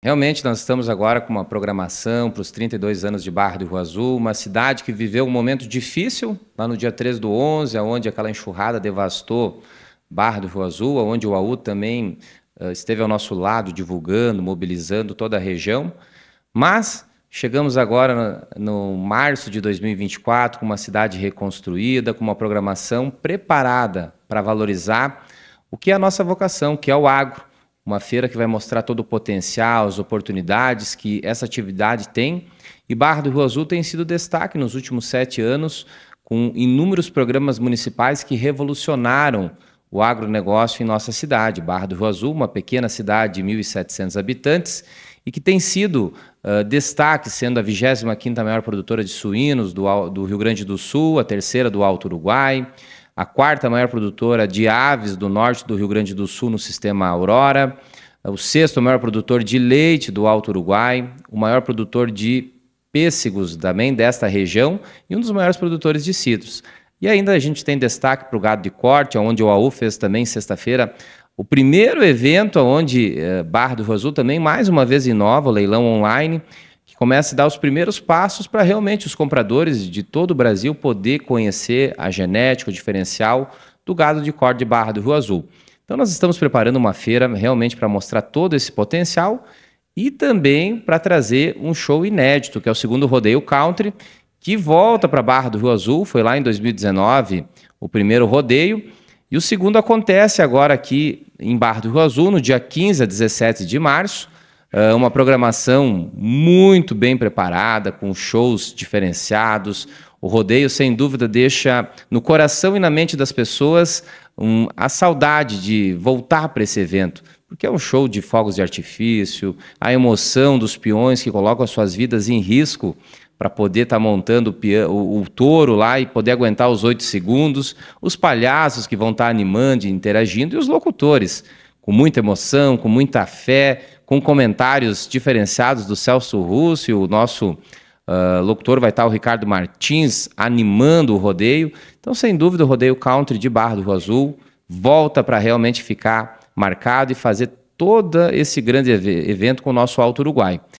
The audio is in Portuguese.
Realmente, nós estamos agora com uma programação para os 32 anos de Barra do Rio Azul, uma cidade que viveu um momento difícil lá no dia 13 do 11, onde aquela enxurrada devastou Barra do Rio Azul, onde o AU também uh, esteve ao nosso lado, divulgando, mobilizando toda a região. Mas chegamos agora no, no março de 2024 com uma cidade reconstruída, com uma programação preparada para valorizar o que é a nossa vocação, que é o agro uma feira que vai mostrar todo o potencial, as oportunidades que essa atividade tem. E Barra do Rio Azul tem sido destaque nos últimos sete anos, com inúmeros programas municipais que revolucionaram o agronegócio em nossa cidade. Barra do Rio Azul, uma pequena cidade de 1.700 habitantes e que tem sido uh, destaque, sendo a 25ª maior produtora de suínos do, do Rio Grande do Sul, a terceira do Alto Uruguai, a quarta maior produtora de aves do norte do Rio Grande do Sul no sistema Aurora, o sexto maior produtor de leite do Alto Uruguai, o maior produtor de pêssegos também desta região e um dos maiores produtores de cidros. E ainda a gente tem destaque para o gado de corte, onde o AU fez também sexta-feira o primeiro evento onde eh, Barra do Rosul também mais uma vez inova o leilão online que comece a dar os primeiros passos para realmente os compradores de todo o Brasil poder conhecer a genética, o diferencial do gado de corte de barra do Rio Azul. Então nós estamos preparando uma feira realmente para mostrar todo esse potencial e também para trazer um show inédito, que é o segundo rodeio country, que volta para a Barra do Rio Azul, foi lá em 2019 o primeiro rodeio, e o segundo acontece agora aqui em Barra do Rio Azul, no dia 15 a 17 de março, é uma programação muito bem preparada, com shows diferenciados. O rodeio, sem dúvida, deixa no coração e na mente das pessoas um, a saudade de voltar para esse evento, porque é um show de fogos de artifício, a emoção dos peões que colocam as suas vidas em risco para poder estar tá montando o, o, o, touro lá e poder aguentar os oito segundos, os palhaços que vão estar tá animando e interagindo e os locutores, com muita emoção, com muita fé, com comentários diferenciados do Celso Russo, e o nosso uh, locutor vai estar o Ricardo Martins animando o rodeio. Então, sem dúvida, o rodeio country de Barra do Rio Azul volta para realmente ficar marcado e fazer todo esse grande evento com o nosso Alto Uruguai.